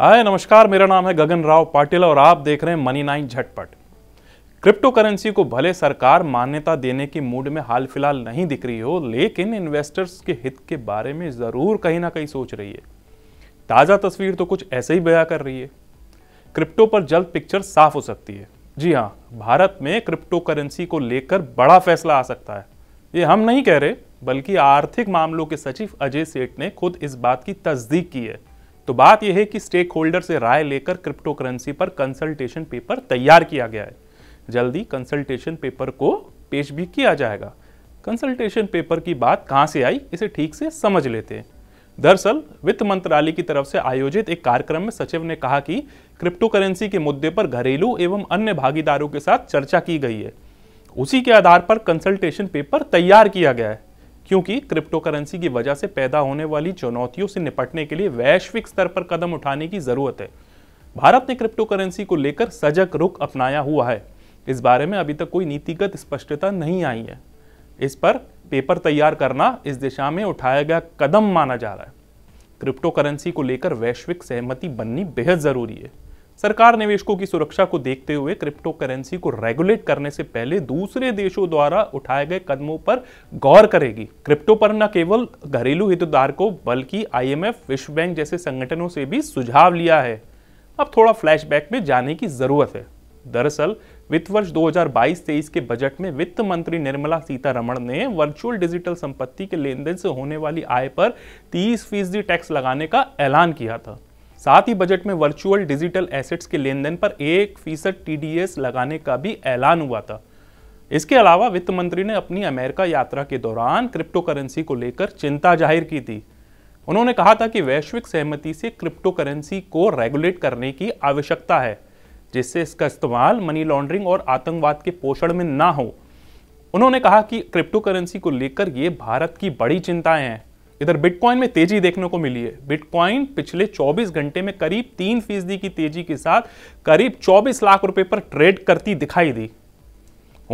हाय नमस्कार मेरा नाम है गगन राव पाटिल और आप देख रहे हैं मनी नाइन झटपट क्रिप्टो करेंसी को भले सरकार मान्यता देने के मूड में हाल फिलहाल नहीं दिख रही हो लेकिन इन्वेस्टर्स के हित के बारे में ज़रूर कहीं ना कहीं सोच रही है ताज़ा तस्वीर तो कुछ ऐसे ही बया कर रही है क्रिप्टो पर जल्द पिक्चर साफ हो सकती है जी हाँ भारत में क्रिप्टो करेंसी को लेकर बड़ा फैसला आ सकता है ये हम नहीं कह रहे बल्कि आर्थिक मामलों के सचिव अजय सेठ ने खुद इस बात की तस्दीक की है तो बात यह है कि स्टेक होल्डर से राय लेकर क्रिप्टो करेंसी पर कंसल्टेशन पेपर तैयार किया गया है जल्दी कंसल्टेशन पेपर को पेश भी किया जाएगा कंसल्टेशन पेपर की बात कहाँ से आई इसे ठीक से समझ लेते हैं दरअसल वित्त मंत्रालय की तरफ से आयोजित एक कार्यक्रम में सचिव ने कहा कि क्रिप्टो करेंसी के मुद्दे पर घरेलू एवं अन्य भागीदारों के साथ चर्चा की गई है उसी के आधार पर कंसल्टेशन पेपर तैयार किया गया है क्योंकि क्रिप्टो करेंसी की वजह से पैदा होने वाली चुनौतियों से निपटने के लिए वैश्विक स्तर पर कदम उठाने की जरूरत है भारत ने क्रिप्टो करेंसी को लेकर सजग रुख अपनाया हुआ है इस बारे में अभी तक कोई नीतिगत स्पष्टता नहीं आई है इस पर पेपर तैयार करना इस दिशा में उठाया गया कदम माना जा रहा है क्रिप्टो करेंसी को लेकर वैश्विक सहमति बननी बेहद ज़रूरी है सरकार निवेशकों की सुरक्षा को देखते हुए क्रिप्टो करेंसी को रेगुलेट करने से पहले दूसरे देशों द्वारा उठाए गए कदमों पर गौर करेगी क्रिप्टो पर न केवल घरेलू हितधारकों बल्कि आईएमएफ विश्व बैंक जैसे संगठनों से भी सुझाव लिया है अब थोड़ा फ्लैशबैक में जाने की जरूरत है दरअसल वित्त वर्ष 2022-23 के बजट में वित्त मंत्री निर्मला सीतारमण ने वर्चुअल डिजिटल संपत्ति के लेन देन से होने वाली आय पर 30 फीसदी टैक्स लगाने का ऐलान किया था साथ ही बजट में वर्चुअल डिजिटल एसेट्स के लेन देन पर एक फीसद टी लगाने का भी ऐलान हुआ था इसके अलावा वित्त मंत्री ने अपनी अमेरिका यात्रा के दौरान क्रिप्टो करेंसी को लेकर चिंता जाहिर की थी उन्होंने कहा था कि वैश्विक सहमति से क्रिप्टो करेंसी को रेगुलेट करने की आवश्यकता है जिससे इसका इस्तेमाल मनी लॉन्ड्रिंग और आतंकवाद के पोषण में ना हो उन्होंने कहा कि क्रिप्टो करेंसी को लेकर ये भारत की बड़ी चिंताएं हैं इधर बिटकॉइन में तेजी देखने को मिली है बिटकॉइन पिछले 24 घंटे में करीब तीन फीसदी की तेजी के साथ करीब 24 लाख रुपए पर ट्रेड करती दिखाई दी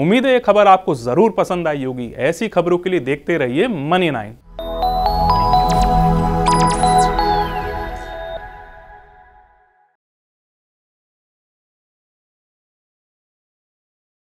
उम्मीद है यह खबर आपको जरूर पसंद आई होगी ऐसी खबरों के लिए देखते रहिए मनी नाइन